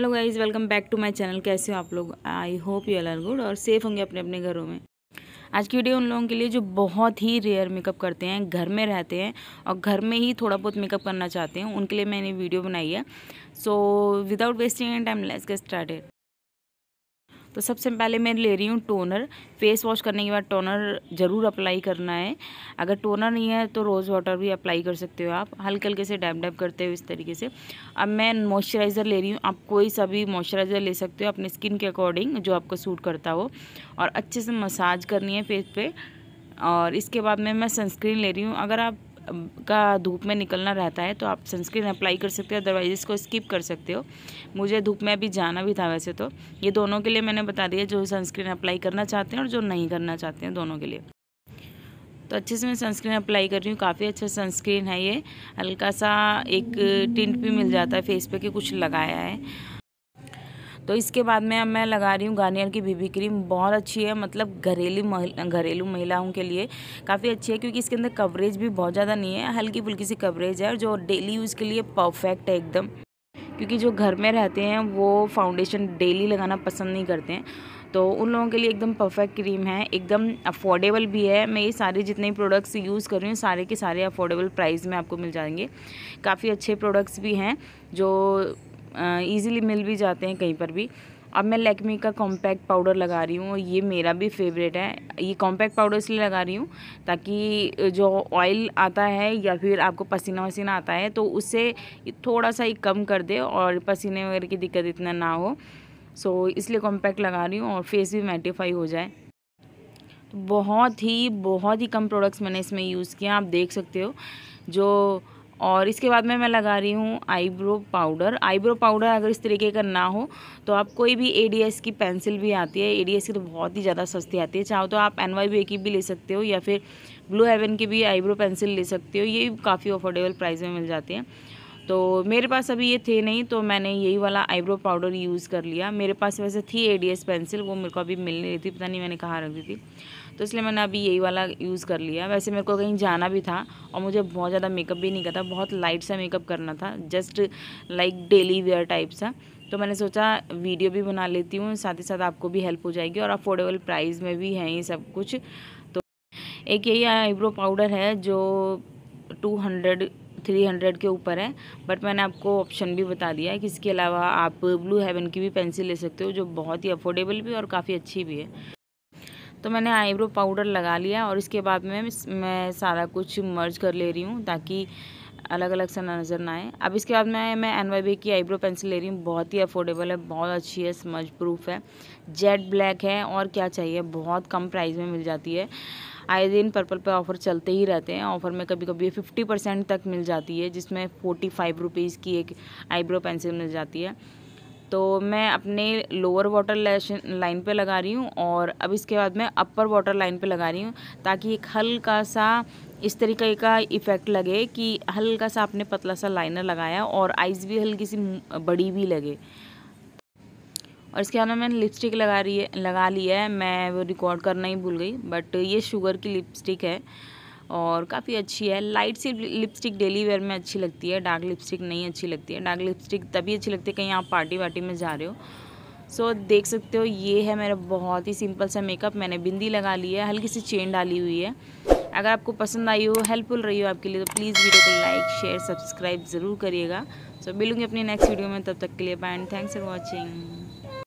hello guys welcome back to my channel कैसे हो आप लोग I hope you are good और सेफ होंगे अपने अपने घरों में आज की वीडियो उन लोगों के लिए जो बहुत ही रेयर मेकअप करते हैं घर में रहते हैं और घर में ही थोड़ा बहुत मेकअप करना चाहते हैं उनके लिए मैंने वीडियो बनाई है so without wasting and time let's get started तो सबसे पहले मैं ले रही हूँ टोनर फेस वॉश करने के बाद टोनर ज़रूर अप्लाई करना है अगर टोनर नहीं है तो रोज़ वाटर भी अप्लाई कर सकते हो आप हल्के हल्के से डैप डैप करते हो इस तरीके से अब मैं मॉइस्चराइज़र ले रही हूँ आप कोई सा भी मॉइस्चराइज़र ले सकते हो अपने स्किन के अकॉर्डिंग जो आपको सूट करता हो और अच्छे से मसाज करनी है फेस पर और इसके बाद में मैं सनस्क्रीन ले रही हूँ अगर आप का धूप में निकलना रहता है तो आप सनस्क्रीन अप्लाई कर सकते हो अदरवाइज इसको स्किप कर सकते हो मुझे धूप में अभी जाना भी था वैसे तो ये दोनों के लिए मैंने बता दिया जो सनस्क्रीन अप्लाई करना चाहते हैं और जो नहीं करना चाहते हैं दोनों के लिए तो अच्छे से मैं सनस्क्रीन अप्लाई कर रही हूँ काफ़ी अच्छा सनस्क्रीन है ये हल्का सा एक टिंट भी मिल जाता है फेस पे कि कुछ लगाया है तो इसके बाद में अब मैं लगा रही हूँ गार्नियर की बीबी क्रीम बहुत अच्छी है मतलब घरेलू घरेलू महिलाओं के लिए काफ़ी अच्छी है क्योंकि इसके अंदर कवरेज भी बहुत ज़्यादा नहीं है हल्की फुल्की सी कवरेज है और जो डेली यूज़ के लिए परफेक्ट है एकदम क्योंकि जो घर में रहते हैं वो फाउंडेशन डेली लगाना पसंद नहीं करते हैं तो उन लोगों के लिए एकदम परफेक्ट क्रीम है एकदम अफोर्डेबल भी है मैं ये सारे जितने प्रोडक्ट्स यूज़ कर रही हूँ सारे के सारे अफोर्डेबल प्राइस में आपको मिल जाएंगे काफ़ी अच्छे प्रोडक्ट्स भी हैं जो ईज़िली मिल भी जाते हैं कहीं पर भी अब मैं लैक्मी का कॉम्पैक्ट पाउडर लगा रही हूँ और ये मेरा भी फेवरेट है ये कॉम्पैक्ट पाउडर इसलिए लगा रही हूँ ताकि जो ऑयल आता है या फिर आपको पसीना वसीना आता है तो उससे थोड़ा सा ही कम कर दे और पसीने वगैरह की दिक्कत इतना ना हो सो इसलिए कॉम्पैक्ट लगा रही हूँ और फेस भी मैटिफाई हो जाए तो बहुत ही बहुत ही कम प्रोडक्ट्स मैंने इसमें यूज़ किया आप देख सकते हो जो और इसके बाद में मैं लगा रही हूँ आईब्रो पाउडर आईब्रो पाउडर अगर इस तरीके का ना हो तो आप कोई भी ए की पेंसिल भी आती है एडीएस की तो बहुत ही ज़्यादा सस्ती आती है चाहो तो आप एन वाई की भी ले सकते हो या फिर ब्लू हेवन की भी आईब्रो पेंसिल ले सकते हो ये काफ़ी अफोर्डेबल प्राइस में मिल जाती है तो मेरे पास अभी ये थे नहीं तो मैंने यही वाला आईब्रो पाउडर यूज़ कर लिया मेरे पास वैसे थी ए पेंसिल वो मेरे को अभी मिल नहीं रही थी पता नहीं मैंने कहाँ रख दी थी तो इसलिए मैंने अभी यही वाला यूज़ कर लिया वैसे मेरे को कहीं जाना भी था और मुझे बहुत ज़्यादा मेकअप भी नहीं करता बहुत लाइट सा मेकअप करना था just like daily wear type सा तो मैंने सोचा वीडियो भी बना लेती हूँ साथ ही साथ आपको भी हेल्प हो जाएगी और अफोर्डेबल प्राइस में भी है ये सब कुछ तो एक यही आईब्रो पाउडर है जो टू हंड्रेड थ्री हंड्रेड के ऊपर है बट मैंने आपको ऑप्शन भी बता दिया है कि इसके अलावा आप ब्लू हेवन की भी पेंसिल ले सकते हो जो बहुत ही अफोर्डेबल भी और काफ़ी अच्छी भी है तो मैंने आईब्रो पाउडर लगा लिया और इसके बाद में मैं सारा कुछ मर्ज कर ले रही हूँ ताकि अलग अलग सा नज़र ना आए अब इसके बाद में मैं एन वाई बी की आईब्रो पेंसिल ले रही हूँ बहुत ही अफोर्डेबल है बहुत अच्छी है स्मज प्रूफ है जेट ब्लैक है और क्या चाहिए बहुत कम प्राइस में मिल जाती है आए दिन पर्पल पे ऑफ़र चलते ही रहते हैं ऑफ़र में कभी कभी फिफ्टी परसेंट तक मिल जाती है जिसमें फोर्टी फाइव रुपीज़ की एक आईब्रो पेंसिल मिल जाती है तो मैं अपने लोअर वाटर लाइन पे लगा रही हूँ और अब इसके बाद मैं अपर वाटर लाइन पे लगा रही हूँ ताकि एक हल्का सा इस तरीके का इफ़ेक्ट लगे कि हल्का सा आपने पतला सा लाइनर लगाया और आइज़ भी हल्की सी बड़ी भी लगे और इसके अलावा मैंने लिपस्टिक लगा रही है लगा ली है मैं वो रिकॉर्ड करना ही भूल गई बट ये शुगर की लिपस्टिक है और काफ़ी अच्छी है लाइट सी लिपस्टिक डेली वेयर में अच्छी लगती है डार्क लिपस्टिक नहीं अच्छी लगती है डार्क लिपस्टिक तभी अच्छी लगती है कहीं आप पार्टी वार्टी में जा रहे हो सो so, देख सकते हो ये है मेरा बहुत ही सिंपल सा मेकअप मैंने बिंदी लगा ली है हल्की सी चेन डाली हुई है अगर आपको पसंद आई हो हेल्पफुल रही हो आपके लिए तो प्लीज़ वीडियो को लाइक शेयर सब्सक्राइब ज़रूर करिएगा सो so, मिलूंगी अपनी नेक्स्ट वीडियो में तब तक के लिए bye and thanks for watching